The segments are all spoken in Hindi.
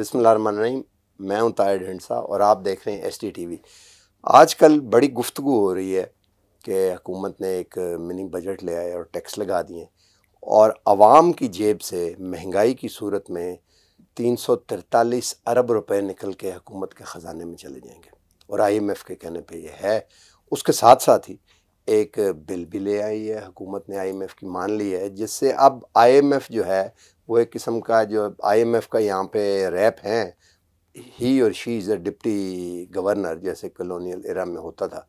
रही मैं हूं ताहिर ढंडसा और आप देख रहे हैं एस टी टी वी आज कल बड़ी गुफ्तु हो रही है कि हुकूमत ने एक मिनी बजट ले आया और टैक्स लगा दिए और आवाम की जेब से महंगाई की सूरत में तीन सौ तिरतालीस अरब रुपए निकल के हकूमत के ख़जाने में चले जाएंगे और आई एम एफ़ के कहने पर यह है उसके साथ साथ ही एक बिल भी ले आई है हकूमत ने आई एम एफ़ की मान ली है जिससे अब आई एम एफ़ जो है वो एक किस्म का जो आईएमएफ का यहाँ पे रैप है ही और she is a deputy governor जैसे कलोनियल एरा में होता था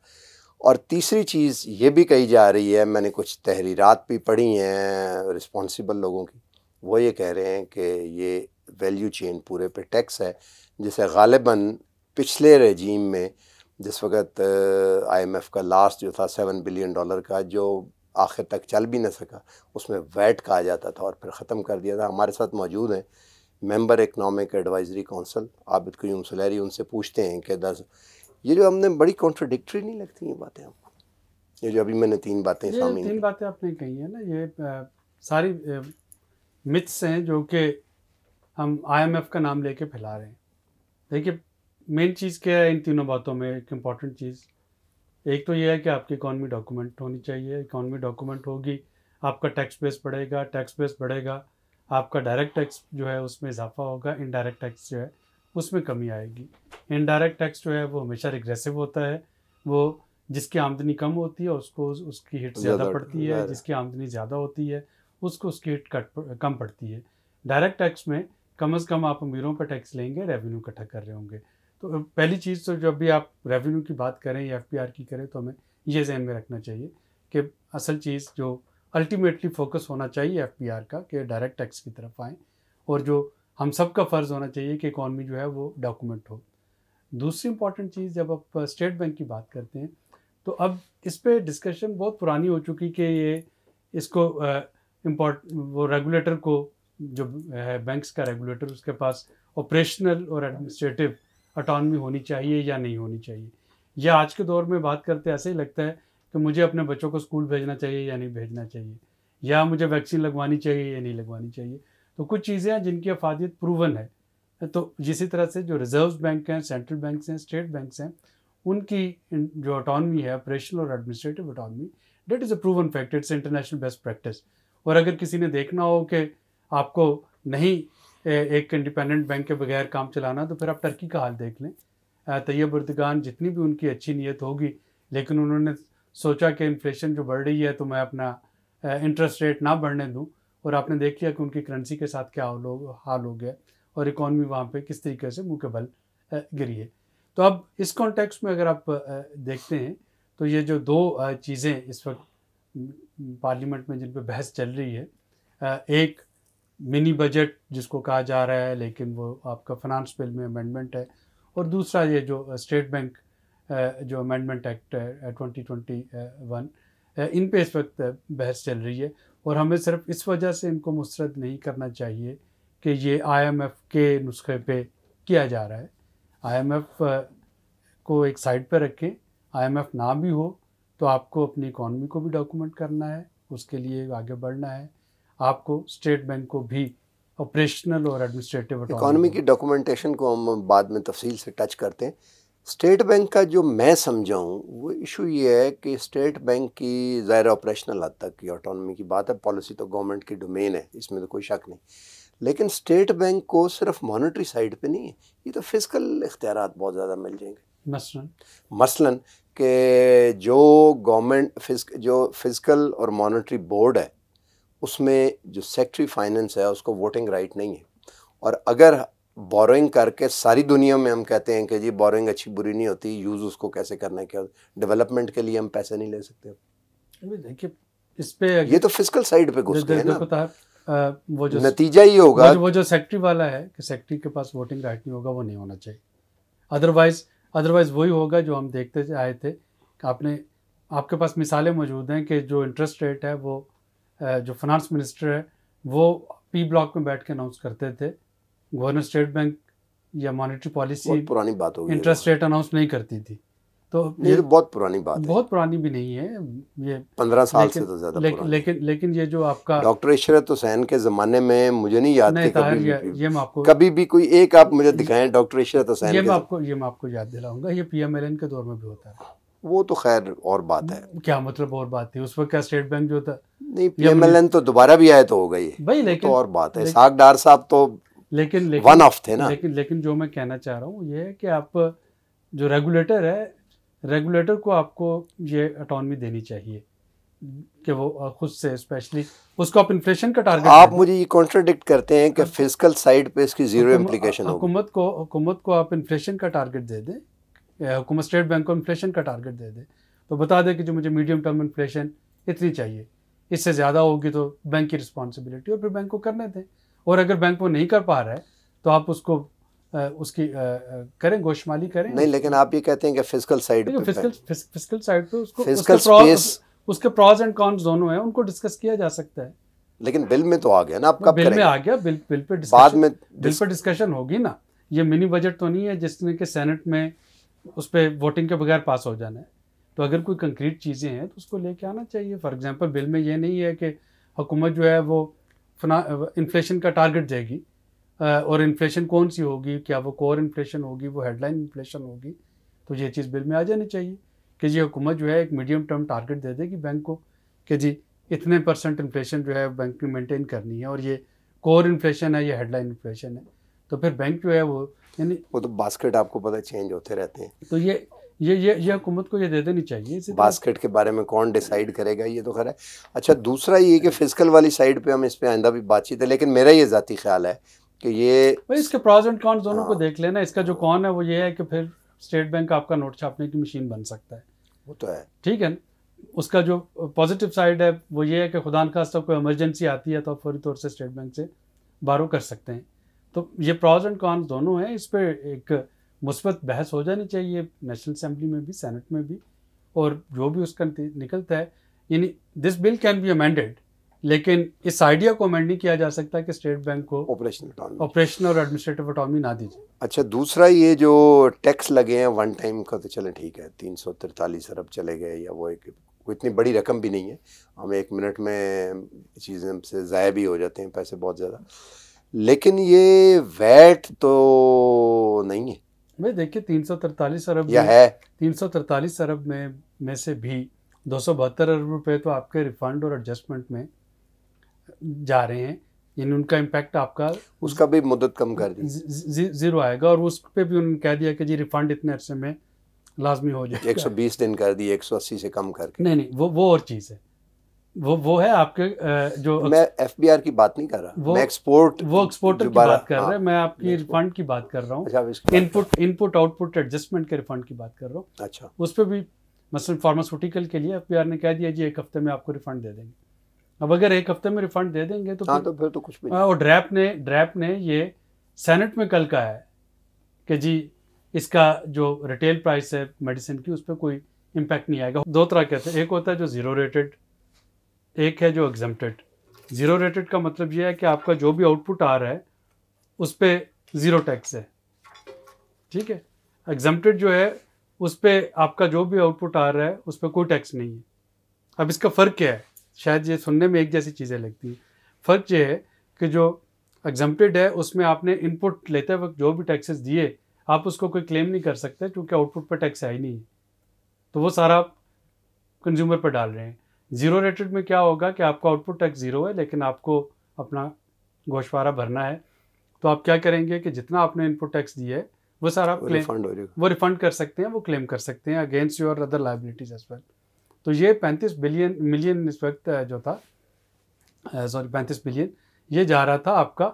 और तीसरी चीज़ ये भी कही जा रही है मैंने कुछ तहरीरात भी पढ़ी हैं रिस्पॉन्सिबल लोगों की वो ये कह रहे हैं कि ये वैल्यू चेन पूरे पे टैक्स है जिसे गालिबा पिछले रजीम में जिस वक्त आईएमएफ uh, का लास्ट जो था सेवन बिलियन डॉलर का जो आखिर तक चल भी ना सका उसमें वैट कहा जाता था और फिर ख़त्म कर दिया था हमारे साथ मौजूद हैं member economic advisory council Abid Qayyum Suleri उनसे पूछते हैं कि दस ये जो हमने बड़ी कॉन्ट्रोडिक्ट्री नहीं लगती ये बातें आपको ये जो अभी मैंने तीन बातें सामने तीन बातें आपने कही हैं ना ये सारी मिथ्स हैं जो कि हम आई का नाम लेके फैला रहे हैं देखिए मेन चीज़ क्या है इन तीनों बातों में एक इम्पॉर्टेंट चीज़ एक तो ये है कि आपकी इकॉनमी डॉक्यूमेंट होनी चाहिए इकॉनमी डॉक्यूमेंट होगी आपका टैक्स बेस बढ़ेगा टैक्स बेस बढ़ेगा आपका डायरेक्ट टैक्स जो है उसमें इजाफा होगा इनडायरेक्ट टैक्स जो है उसमें कमी आएगी इनडायरेक्ट टैक्स जो है वो हमेशा रिग्रेसिव होता है वो जिसकी आमदनी कम होती है उसको उसकी हिट ज़्यादा पड़ती है जिसकी आमदनी ज़्यादा होती है उसको उसकी हिट कट कम पड़ती है डायरेक्ट टैक्स में कम अज़ कम आप अमीरों पर टैक्स लेंगे रेवेन्यू इकट्ठा कर रहे होंगे तो पहली चीज़ तो जब भी आप रेवेन्यू की बात करें या एफ की करें तो हमें ये जहन में रखना चाहिए कि असल चीज़ जो अल्टीमेटली फोकस होना चाहिए एफ का कि डायरेक्ट टैक्स की तरफ आएँ और जो हम सब का फ़र्ज़ होना चाहिए कि इकॉनमी जो है वो डॉक्यूमेंट हो दूसरी इंपॉर्टेंट चीज़ जब आप स्टेट बैंक की बात करते हैं तो अब इस पर डिस्कशन बहुत पुरानी हो चुकी कि ये इसको इम्पोर्ट वो रेगुलेटर को जो है बैंक्स का रेगुलेटर उसके पास ऑपरेशनल और एडमिनिस्ट्रेटिव अटॉनमी होनी चाहिए या नहीं होनी चाहिए या आज के दौर में बात करते ऐसे ही लगता है कि मुझे अपने बच्चों को स्कूल भेजना चाहिए या नहीं भेजना चाहिए या मुझे वैक्सीन लगवानी चाहिए या नहीं लगवानी चाहिए तो कुछ चीज़ें हैं जिनकी अफादियत प्रूवन है तो जिसी तरह से जो रिजर्व बैंक हैं सेंट्रल बैंक्स हैं स्टेट बैंक्स हैं उनकी जो अटोनमी है ऑपरेशनल और administrative autonomy that is a proven fact it's international best practice और अगर किसी ने देखना हो कि आपको नहीं एक इंडिपेंडेंट बैंक के बगैर काम चलाना तो फिर आप टर्की का हाल देख लें तैयब उर्दगान जितनी भी उनकी अच्छी नीयत होगी लेकिन उन्होंने सोचा कि इन्फ्लेशन जो बढ़ रही है तो मैं अपना इंटरेस्ट रेट ना बढ़ने दूँ और आपने देख लिया कि उनकी करेंसी के साथ क्या हाल हो हाल हो गया और इकॉनमी वहाँ पे किस तरीके से मुँह के बल गिरी है तो अब इस कॉन्टेक्स में अगर आप देखते हैं तो ये जो दो चीज़ें इस वक्त पार्लियामेंट में जिन पर बहस चल रही है एक मिनी बजट जिसको कहा जा रहा है लेकिन वो आपका फिनांस बिल में अमेंडमेंट है और दूसरा ये जो स्टेट uh, बैंक uh, जो अमेंडमेंट एक्ट है ट्वेंटी ट्वेंटी वन इन पे इस वक्त uh, बहस चल रही है और हमें सिर्फ इस वजह से इनको मुस्रद नहीं करना चाहिए कि ये आईएमएफ के नुस्खे पे किया जा रहा है आईएमएफ को एक साइड पर रखें आईएमएफ ना भी हो तो आपको अपनी इकॉनमी को भी डॉक्यूमेंट करना है उसके लिए आगे बढ़ना है आपको स्टेट बैंक को भी ऑपरेशनल और एडमिनिस्ट्रेटिव इकोनॉमी की डॉक्यूमेंटेशन को हम बाद में तफसील से टच करते हैं स्टेट बैंक का जो मैं समझाऊँ वो इशू ये है कि स्टेट बैंक की ज़ाहिर ऑपरेशनल हद तक की ऑटोनॉमी की बात है पॉलिसी तो गवर्नमेंट की डोमेन है इसमें तो कोई शक नहीं लेकिन स्टेट बैंक को सिर्फ मॉनेटरी साइड पे नहीं है ये तो फिजिकल इख्तियार बहुत ज़्यादा मिल जाएंगे मसलन मसलन के जो गवर्नमेंट फिज जो फिजिकल और मॉनेटरी बोर्ड है उसमें जो सेक्ट्री फाइनेंस है उसको वोटिंग राइट नहीं है और अगर बोरोइंग करके सारी दुनिया में हम कहते हैं कि जी बोरोइंग अच्छी बुरी नहीं होती यूज़ उसको कैसे करना है क्या डेवलपमेंट के लिए हम पैसे नहीं ले सकते देखिए इस पे ये तो फिजिकल साइड पे घुस गए ना आ, वो जो नतीजा ही होगा वो जो सेक्रेटरी वाला है कि सेक्रेटरी के पास वोटिंग राइट नहीं होगा वो नहीं होना चाहिए अदरवाइज अदरवाइज वही होगा जो हम देखते आए थे आपने आपके पास मिसालें मौजूद हैं कि जो इंटरेस्ट रेट है वो जो फाइनेंस मिनिस्टर है वो पी ब्लॉक में बैठ के अनाउंस करते थे गवर्नर स्टेट बैंक या मॉनेटरी पॉलिसी पुरानी बात होगी इंटरेस्ट रेट अनाउंस नहीं करती थी तो ये तो बहुत पुरानी बात है बहुत पुरानी भी नहीं है ये पंद्रह साल लेकिन, से तो ज्यादा लेकिन, लेकिन लेकिन ये जो आपका डॉक्टर इशरत हुसैन के जमाने में मुझे नहीं याद नहीं, कभी ये, ये मैं आपको कभी भी कोई एक आप मुझे दिखाएं डॉक्टर इशरत हुसैन ये मैं आपको ये मैं आपको याद दिलाऊंगा ये पी के दौर में भी होता है वो तो खैर और बात है क्या मतलब और बात थी उस वक्त क्या स्टेट बैंक जो था नहीं पीएमएलएन तो दोबारा भी आए तो हो गई भाई तो लेकिन तो और बात है साग डार साहब तो लेकिन वन ऑफ थे ना लेकिन लेकिन जो मैं कहना चाह रहा हूँ ये है कि आप जो रेगुलेटर है रेगुलेटर को आपको ये अटोनमी देनी चाहिए कि वो खुद से स्पेशली उसको आप इन्फ्लेशन का टारगेट आप मुझे ये कॉन्ट्रोडिक्ट करते हैं कि फिजिकल हाँ। साइड पे इसकी जीरो इम्प्लीकेशन हुकूमत को हुकूमत को आप इन्फ्लेशन का टारगेट दे दें हुकूमत स्टेट बैंक को इन्फ्लेशन का टारगेट दे दे तो बता दे कि जो मुझे मीडियम टर्म इन्फ्लेशन इतनी चाहिए इससे ज़्यादा होगी तो बैंक की रिस्पॉन्सिबिलिटी और फिर बैंक को करने दें और अगर बैंक वो नहीं कर पा रहा है तो आप उसको आ, उसकी आ, करें गोशमाली करें नहीं लेकिन आप ये कहते हैं कि physical side physical physical side पे उसको फिजिकल स्पेस उसके प्रॉज एंड कॉन्स दोनों हैं उनको डिस्कस किया जा सकता है लेकिन बिल में तो आ गया ना आपका बिल में आ गया बिल बिल पे बाद में बिल पे डिस्कशन होगी ना ये मिनी बजट तो नहीं है जिसमें कि सेनेट में उस पर वोटिंग के बगैर पास हो जाना है तो अगर कोई कंक्रीट चीज़ें हैं तो उसको लेके आना चाहिए फॉर एग्जांपल बिल में ये नहीं है कि हुकूमत जो है वो इन्फ्लेशन का टारगेट देगी और इन्फ्लेशन कौन सी होगी क्या वो कोर इन्फ्लेशन होगी वो हेडलाइन इन्फ्लेशन होगी तो ये चीज़ बिल में आ जानी चाहिए कि जी हुकूमत जो है एक मीडियम टर्म टारगेट दे देगी बैंक को कि जी इतने परसेंट इन्फ्लेशन जो है बैंक में मेंटेन करनी है और ये कोर इन्फ्लेशन है या हेडलाइन इन्फ्लेशन है तो फिर बैंक जो है वो यानी वो तो बास्केट आपको पता चेंज होते रहते हैं तो ये ये ये ये हुकूमत को ये दे देनी चाहिए बास्केट के बारे में कौन डिसाइड करेगा ये तो खरा है अच्छा दूसरा ये कि फिजिकल वाली साइड पे हम इस पर आइंदा भी बातचीत है लेकिन मेरा ये ज़ाती ख्याल है कि ये भाई इसके प्रॉज एंड कॉन्स दोनों को हाँ। देख लेना इसका जो कॉन है वो ये है कि फिर स्टेट बैंक आपका नोट छापने की मशीन बन सकता है वो तो है ठीक है उसका जो पॉजिटिव साइड है वो ये है कि खुदा खास्ता कोई इमरजेंसी आती है तो फौरी तौर से स्टेट बैंक से बारो कर सकते हैं तो ये प्रॉज एंड कॉन्स दोनों हैं इस पर एक मुस्बत बहस हो जानी चाहिए नेशनल असम्बली में भी सेनेट में भी और जो भी उसका निकलता है यानी this bill can be amended लेकिन इस आइडिया को अमेंड नहीं किया जा सकता कि स्टेट बैंक को ऑपरेशनल ऑपरेशन और एडमिनिस्ट्रेटिव अटॉमी ना दीजिए अच्छा दूसरा ये जो टैक्स लगे हैं वन टाइम का तो चलें ठीक है तीन सौ तिरतालीस अरब चले गए या वो एक वो इतनी बड़ी रकम भी नहीं है हम एक मिनट में चीज़ें से ज़ाया भी हो जाते हैं पैसे बहुत ज़्यादा लेकिन ये वैट तो नहीं है भाई देखिए तीन सौ तरतालीस अरब यह है तीन सौ तरतालीस अरब में में से भी दो सौ बहत्तर अरब रुपए तो आपके रिफंड और एडजस्टमेंट में जा रहे हैं यानी उनका इम्पैक्ट आपका उसका भी मुदत कम कर दी जीरो आएगा और उस पर भी उन्होंने कह दिया कि जी रिफंड इतने अरसे में लाजमी हो जाए एक सौ बीस दिन कर दिए एक सौ अस्सी से कम करके नहीं नहीं वो वो और चीज़ है वो वो है आपके जो मैं एफबीआर की बात नहीं कर रहा वो, मैं एक्सपोर्ट वो एक्सपोर्टर की बात कर रहा है हाँ, मैं आपकी रिफंड की बात कर रहा हूँ इनपुट इनपुट आउटपुट एडजस्टमेंट के रिफंड की बात कर रहा हूँ अच्छा उस पर भी मसल फार्मास्यूटिकल के लिए एफबीआर ने कह दिया जी एक हफ्ते में आपको रिफंड दे देंगे अब अगर एक हफ्ते में रिफंड दे देंगे तो, हाँ, तो फिर तो कुछ भी हाँ, और ड्रैप ने ड्रैप ने ये सेनेट में कल कहा है कि जी इसका जो रिटेल प्राइस है मेडिसिन की उस पर कोई इम्पैक्ट नहीं आएगा दो तरह के थे एक होता है जो ज़ीरो रेटेड एक है जो एग्जाम्प्टेड ज़ीरो रेटेड का मतलब यह है कि आपका जो भी आउटपुट आ रहा है उस पर ज़ीरो टैक्स है ठीक है एग्जाम्प्टेड जो है उस पर आपका जो भी आउटपुट आ रहा है उस पर कोई टैक्स नहीं है अब इसका फ़र्क क्या है शायद ये सुनने में एक जैसी चीज़ें लगती हैं फ़र्क ये है कि जो एग्जाम्प्टेड है उसमें आपने इनपुट लेते वक्त जो भी टैक्सेस दिए आप उसको कोई क्लेम नहीं कर सकते क्योंकि आउटपुट पर टैक्स है ही नहीं तो वो सारा कंज्यूमर पर डाल रहे हैं ज़ीरो रेटेड में क्या होगा कि आपका आउटपुट टैक्स ज़ीरो है लेकिन आपको अपना गोशवारा भरना है तो आप क्या करेंगे कि जितना आपने इनपुट टैक्स दिया है वो सारा आप क्लेम वो रिफंड कर सकते हैं वो क्लेम कर सकते हैं against your other liabilities as well तो ये पैंतीस बिलियन मिलियन इस वक्त जो था सॉरी पैंतीस बिलियन ये जा रहा था आपका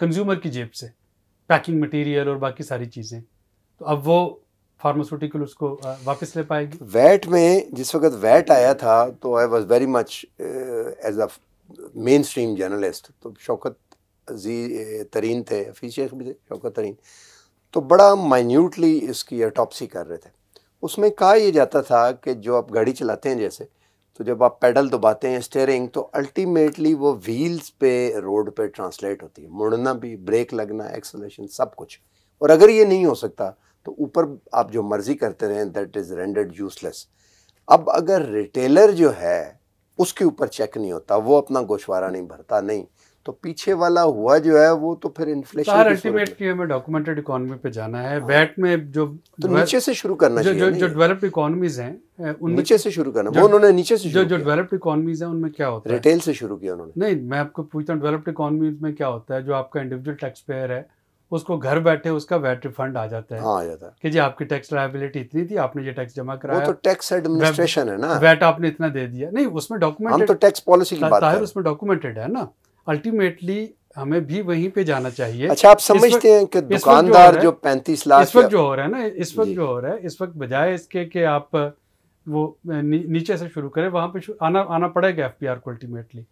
कंज्यूमर की जेब से पैकिंग मटेरियल और बाकी सारी चीज़ें तो अब वो फार्मास्यूटिकल उसको वापस ले पाएगी वैट में जिस वक्त वैट आया था तो I was very much as a mainstream journalist तो शौकत जी तरीन थे हफीज शेख भी थे शौकत तरीन तो बड़ा माइन्यूटली इसकी अटॉपसी कर रहे थे उसमें कहा यह जाता था कि जो आप गाड़ी चलाते हैं जैसे तो जब आप पैडल दबाते हैं स्टेयरिंग तो अल्टीमेटली वो व्हील्स पे रोड पे ट्रांसलेट होती है मुड़ना भी ब्रेक लगना एक्सलेशन सब कुछ और अगर ये नहीं हो सकता तो ऊपर आप जो मर्ज़ी करते रहें दैट इज़ रेंडर्ड यूजलेस अब अगर रिटेलर जो है उसके ऊपर चेक नहीं होता वो अपना गोशवारा नहीं भरता नहीं तो पीछे वाला हुआ जो है वो तो फिर इन्फ्लेशन अल्टीमेट हमें डॉक्यूमेंटेड इकोनॉमी पे जाना है वैट हाँ। में जो तो नीचे से शुरू करना जो, चाहिए जो डेवलप्ड इकोनॉमीज हैं उनमें नीचे से शुरू करना वो उन्होंने नीचे से जो जो डेवलप्ड इकोनॉमीज हैं उनमें क्या होता है रिटेल से शुरू किया उन्होंने नहीं मैं आपको पूछता हूँ डेवलप्ड इकोनॉमीज में क्या होता है जो आपका इंडिविजुअल टैक्स पेयर है उसको घर बैठे उसका वैट रिफंड आ जाता है हाँ जाता है कि जी आपकी टैक्स लाइबिलिटी इतनी थी आपने ये टैक्स जमा कराया वो तो टैक्स एडमिनिस्ट्रेशन है ना वैट आपने इतना दे दिया नहीं उसमें डॉक्यूमेंटेड तो टैक्स पॉलिसी की बात है उसमें डॉक्यूमेंटेड है ना अल्टीमेटली हमें भी वहीं पे जाना चाहिए अच्छा आप समझते हैं कि दुकानदार जो, पैंतीस लाख इस वक्त जो हो रहा है ना इस वक्त जो हो रहा है इस वक्त बजाय इसके कि आप वो नीचे से शुरू करें वहां पे आना आना पड़ेगा एफ पी आर को अल्टीमेटली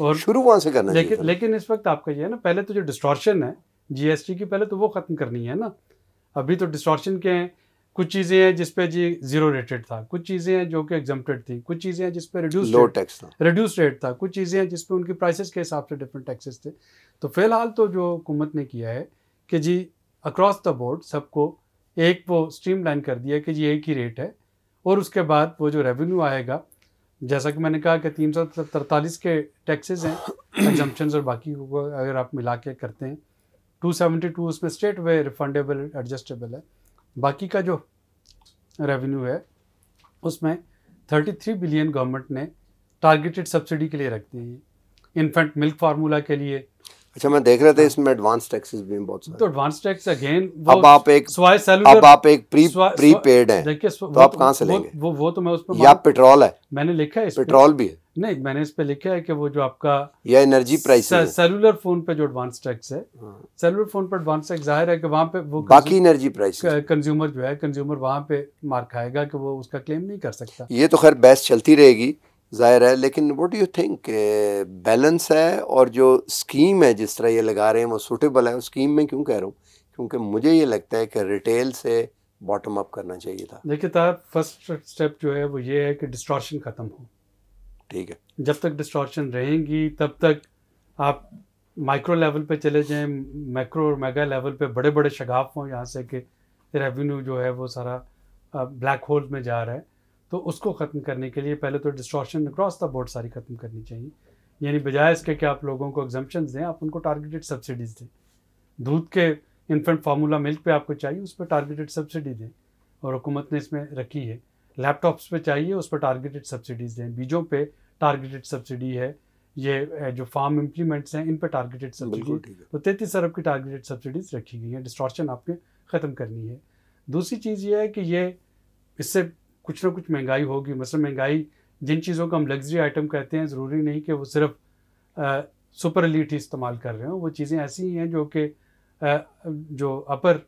और शुरू वहां से करना लेकिन लेकिन इस वक्त आपका ये है ना पहले तो जो डिस्टॉर्शन है जीएसटी की पहले तो वो ख़त्म करनी है ना अभी तो डिस्ट्रॉक्शन के हैं कुछ चीज़ें हैं जिस पे जी जीरो रेटेड था कुछ चीज़ें हैं जो कि एग्जम्पटेड थी कुछ चीज़ें हैं जिस पे रिड्यूस लो टैक्स था रिड्यूस रेट था कुछ चीज़ें हैं जिस पे उनकी प्राइसेस के हिसाब से डिफरेंट टैक्सेस थे तो फिलहाल तो जो हुकूमत ने किया है कि जी अक्रॉस द बोर्ड सबको एक वो स्ट्रीम कर दिया कि जी एक ही रेट है और उसके बाद वो जो रेवेन्यू आएगा जैसा कि मैंने कहा कि तीन सौ तरतालीस के टैक्सेस हैं एग्जाम्पन्स और बाकी अगर आप मिला के करते हैं 272 उसमें स्टेट वे रिफंडेबल एडजस्टेबल है बाकी का जो रेवेन्यू है उसमें 33 बिलियन गवर्नमेंट ने टारगेटेड सब्सिडी के लिए रख दी है इन्फेंट मिल्क फार्मूला के लिए अच्छा मैं देख रहा था हाँ। इसमें एडवांस टैक्सेस भी बहुत सारे तो एडवांस टैक्स अगेन अब आप एक स्वाय सेलुलर अब आप एक प्री प्रीपेड हैं देखिए तो आप तो- कहां से लेंगे वो वो तो मैं उस पर या पेट्रोल है मैंने लिखा है इस पेट्रोल भी है नहीं मैंने इस पे लिखा है कि वो जो आपका या एनर्जी प्राइस सेलुलर फोन पे जो एडवांस टैक्स है सेलुलर हाँ। फोन पर एडवांस टैक्स जाहिर है कि वहां पे वो बाकी एनर्जी प्राइस कंज्यूमर जो है कंज्यूमर वहां पे मार खाएगा कि वो उसका क्लेम नहीं कर सकता ये तो खैर बहस चलती रहेगी ज़ाहिर है लेकिन what do you think balance है और जो स्कीम है जिस तरह ये लगा रहे हैं वो सूटेबल है उस स्कीम में क्यों कह रहा हूँ क्योंकि मुझे ये लगता है कि रिटेल से बॉटम अप करना चाहिए था देखिए था फर्स्ट स्टेप जो है वो ये है कि डिस्ट्रॉशन ख़त्म हो ठीक है जब तक डिस्ट्रॉशन रहेंगी तब तक आप माइक्रो लेवल पे चले जाएं मैक्रो और मेगा लेवल पे बड़े बड़े शगाफ हों यहाँ से कि रेवेन्यू जो है वो सारा ब्लैक होल में जा रहा है तो उसको ख़त्म करने के लिए पहले तो डिस्ट्रॉशन अक्रॉस द बोर्ड सारी ख़त्म करनी चाहिए यानी बजाय इसके कि आप लोगों को एग्जाम्पन्स दें आप उनको टारगेटेड सब्सिडीज़ दें दूध के इन्फेंट फार्मूला मिल्क पे आपको चाहिए उस पर टारगेटेड सब्सिडी दें और हुकूमत ने इसमें रखी है लैपटॉप्स पे चाहिए उस पर टारगेटेड सब्सिडीज़ दें बीजों पे टारगेटेड सब्सिडी है ये जो फार्म इम्प्लीमेंट्स हैं इन पर टारगेटेड सब्सिडी तो तैतीस अरब की टारगेटेड सब्सिडीज़ रखी गई हैं डिस्ट्रॉशन आपके ख़त्म करनी है दूसरी चीज़ ये है कि ये इससे कुछ ना कुछ महंगाई होगी मसल महंगाई जिन चीज़ों को हम लग्जरी आइटम कहते हैं ज़रूरी नहीं कि वो सिर्फ सुपर एलिट ही इस्तेमाल कर रहे हो वो चीज़ें ऐसी ही हैं जो कि जो अपर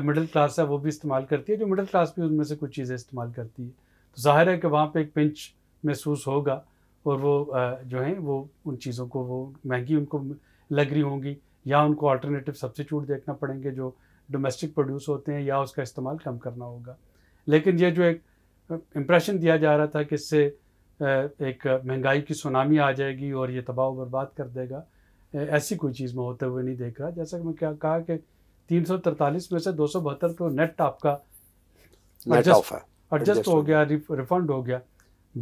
मिडिल क्लास है वो भी इस्तेमाल करती है जो मिडिल क्लास भी उनमें से कुछ चीज़ें इस्तेमाल करती है तो ज़ाहिर है कि वहाँ पर एक पिंच महसूस होगा और वो जो हैं वो उन चीज़ों को वो महंगी उनको लग रही होंगी या उनको अल्टरनेटिव सब्सिट्यूट देखना पड़ेंगे जो डोमेस्टिक प्रोड्यूस होते हैं या उसका इस्तेमाल कम करना होगा लेकिन ये जो एक इम्प्रेशन दिया जा रहा था कि इससे एक महंगाई की सुनामी आ जाएगी और ये तबाह बर्बाद कर देगा ऐसी कोई चीज़ में होते हुए नहीं देख रहा जैसा कि मैं क्या कहा कि तीन सौ तरतालीस में से दो सौ बहत्तर तो नेट आपका एडजस्ट हो गया रिफंड हो गया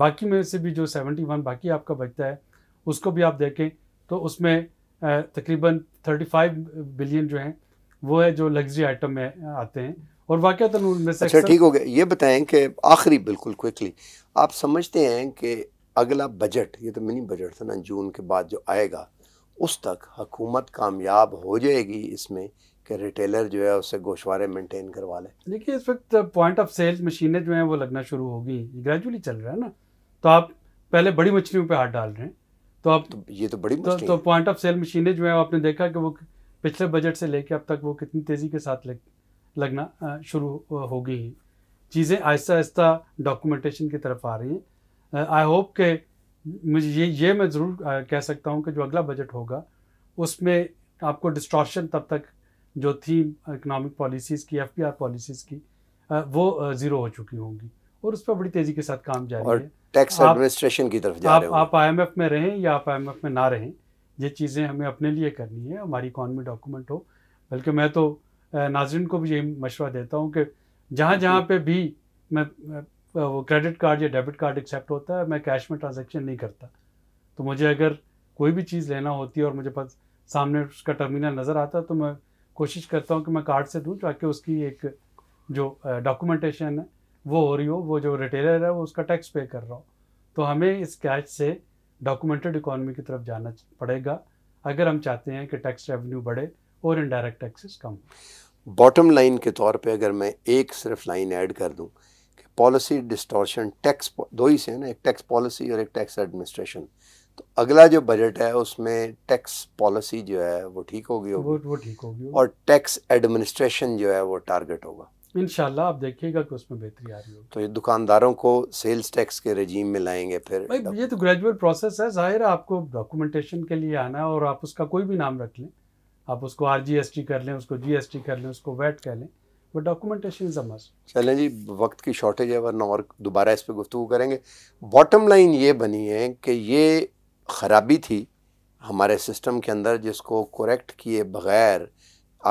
बाकी में से भी जो सेवेंटी वन बाकी आपका बचता है उसको भी आप देखें तो उसमें तकरीबन थर्टी फाइव बिलियन जो हैं वो है जो लग्जरी आइटम में आते हैं और वाक़ उनमें तो से अच्छा ठीक हो गया ये बताएं कि आखिरी बिल्कुल क्विकली आप समझते हैं कि अगला बजट ये तो मिनी बजट था ना जून के बाद जो आएगा उस तक हकूमत कामयाब हो जाएगी इसमें कि रिटेलर जो है उससे गोशवारे मेंटेन करवा लें देखिए इस वक्त पॉइंट ऑफ सेल्स मशीनें जो हैं वो लगना शुरू होगी ग्रेजुअली चल रहा है ना तो आप पहले बड़ी मछलियों पर हाथ डाल रहे हैं तो आप तो ये तो बड़ी तो, पॉइंट ऑफ सेल मशीनें जो है आपने देखा कि वो पिछले बजट से लेके अब तक वो कितनी तेज़ी के साथ लगती लगना शुरू होगी हैं चीज़ें आहिस्ता आहिस्ता डॉक्यूमेंटेशन की तरफ आ रही हैं आई होप के मुझे ये ये मैं ज़रूर कह सकता हूँ कि जो अगला बजट होगा उसमें आपको डिस्ट्रॉशन तब तक जो थी इकनॉमिक पॉलिसीज़ की एफ पॉलिसीज़ की वो ज़ीरो हो चुकी होंगी और उस पर बड़ी तेज़ी के साथ काम जारी है टैक्स एडमिनिस्ट्रेशन की तरफ जा आप, आप आईएमएफ में रहें या आप आईएमएफ में ना रहें ये चीज़ें हमें अपने लिए करनी है हमारी इकॉनमी डॉक्यूमेंट हो बल्कि मैं तो नाजरन को भी यही मशवरा देता हूँ कि जहाँ जहाँ पे भी मैं वो क्रेडिट कार्ड या डेबिट कार्ड एक्सेप्ट होता है मैं कैश में ट्रांजेक्शन नहीं करता तो मुझे अगर कोई भी चीज़ लेना होती है और मुझे पास सामने उसका टर्मिनल नज़र आता है तो मैं कोशिश करता हूँ कि मैं कार्ड से दूँ ताकि उसकी एक जो डॉक्यूमेंटेशन है वो हो रही हो वो जो रिटेलर है वो उसका टैक्स पे कर रहा हो तो हमें इस कैश से डॉक्यूमेंटेड इकोनॉमी की तरफ जाना पड़ेगा अगर हम चाहते हैं कि टैक्स रेवेन्यू बढ़े और इनडायरेक्ट टैक्सेस कम बॉटम लाइन के तौर पे अगर मैं एक सिर्फ लाइन ऐड कर दूं कि पॉलिसी डिस्टॉर्शन टैक्स दो ही से है ना एक टैक्स पॉलिसी और एक टैक्स एडमिनिस्ट्रेशन तो अगला जो बजट है उसमें टैक्स पॉलिसी जो है वो ठीक होगी हो वो, वो ठीक होगी और टैक्स एडमिनिस्ट्रेशन जो है वो टारगेट होगा इन आप देखिएगा कि उसमें बेहतरी आ रही हो तो ये दुकानदारों को सेल्स टैक्स के रजीम में लाएंगे फिर भाई ये तो ग्रेजुअल प्रोसेस है जाहिर है आपको डॉक्यूमेंटेशन के लिए आना है और आप उसका कोई भी नाम रख लें आप उसको आर कर लें उसको जी कर लें उसको वैट कह लें but documentation is a must चलें जी वक्त की शॉर्टेज है वरना और दोबारा इस पर गुफ्तु करेंगे बॉटम लाइन ये बनी है कि ये ख़राबी थी हमारे सिस्टम के अंदर जिसको करेक्ट किए बग़ैर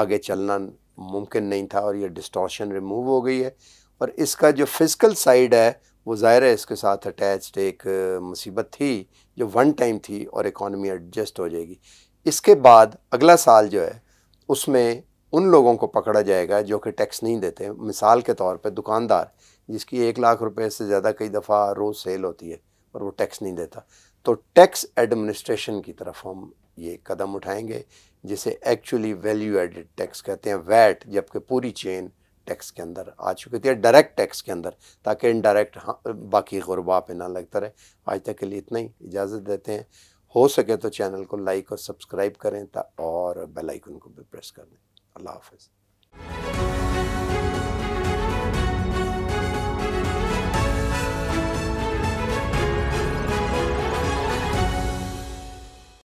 आगे चलना मुमकिन नहीं था और ये डिस्टॉशन रिमूव हो गई है और इसका जो फिज़िकल साइड है वो ज़ाहिर है इसके साथ अटैच्ड एक मुसीबत थी जो वन टाइम थी और इकॉनमी एडजस्ट हो जाएगी इसके बाद अगला साल जो है उसमें उन लोगों को पकड़ा जाएगा जो कि टैक्स नहीं देते मिसाल के तौर पर दुकानदार जिसकी एक लाख रुपये से ज़्यादा कई दफ़ा रोज़ सेल होती है और वो टैक्स नहीं देता तो टैक्स एडमिनिस्ट्रेशन की तरफ हम ये कदम उठाएंगे जिसे एक्चुअली वैल्यू एडेड टैक्स कहते हैं वैट जबकि पूरी चेन टैक्स के अंदर आ चुकी थी डायरेक्ट टैक्स के अंदर ताकि इनडायरेक्ट हाँ, बाकी गुरबा पे ना लगता रहे आज तक के लिए इतना ही इजाज़त देते हैं हो सके तो चैनल को लाइक और सब्सक्राइब करें और बेल आइकन को भी प्रेस कर दें अल्लाह हाफिज़